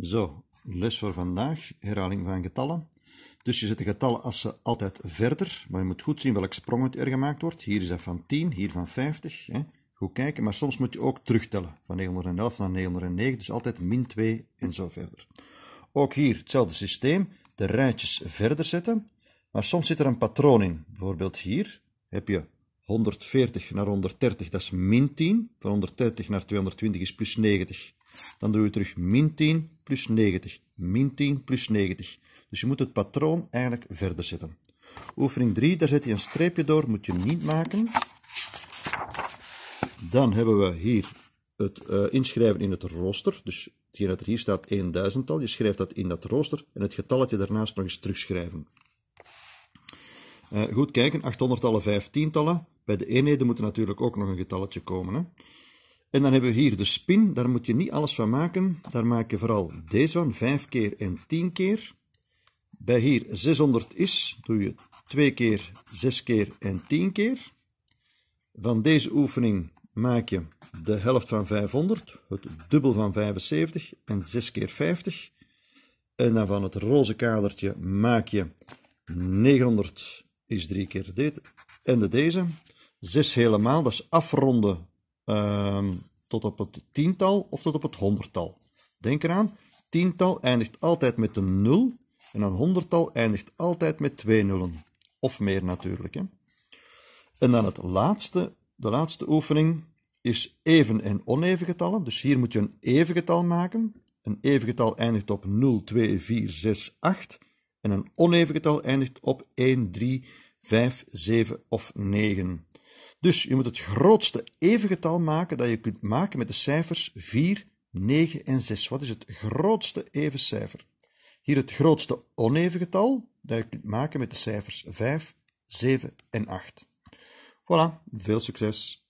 Zo, les voor vandaag, herhaling van getallen. Dus je zet de ze altijd verder, maar je moet goed zien welk sprong er gemaakt wordt. Hier is dat van 10, hier van 50. Hè. Goed kijken, maar soms moet je ook terugtellen, van 911 naar 909, dus altijd min 2 en zo verder. Ook hier hetzelfde systeem, de rijtjes verder zetten, maar soms zit er een patroon in. Bijvoorbeeld hier heb je 140 naar 130, dat is min 10. Van 130 naar 220 is plus 90. Dan doe je terug min 10 plus 90. Min 10 plus 90. Dus je moet het patroon eigenlijk verder zetten. Oefening 3, daar zet je een streepje door, moet je niet maken. Dan hebben we hier het eh, inschrijven in het rooster. Dus hetgeen dat er hier staat, 1000-tal. Je schrijft dat in dat rooster en het getalletje daarnaast nog eens terugschrijven. Eh, goed kijken, 800-tallen, 15-tallen. Bij de eenheden moet er natuurlijk ook nog een getalletje komen. Hè? En dan hebben we hier de spin, daar moet je niet alles van maken. Daar maak je vooral deze van, 5 keer en 10 keer. Bij hier 600 is, doe je 2 keer, 6 keer en 10 keer. Van deze oefening maak je de helft van 500, het dubbel van 75 en 6 keer 50. En dan van het roze kadertje maak je 900 is 3 keer dit en de deze. 6 helemaal, dat is afronden um, tot op het tiental of tot op het honderdtal. Denk eraan, tiental eindigt altijd met een nul en een honderdtal eindigt altijd met twee nullen. Of meer natuurlijk. Hè. En dan het laatste, de laatste oefening is even en oneven getallen. Dus hier moet je een even getal maken. Een even getal eindigt op 0, 2, 4, 6, 8. En een oneven getal eindigt op 1, 3, 5, 7 of 9. Dus je moet het grootste evengetal maken dat je kunt maken met de cijfers 4, 9 en 6. Wat is het grootste even cijfer? Hier het grootste oneven getal dat je kunt maken met de cijfers 5, 7 en 8. Voilà, veel succes!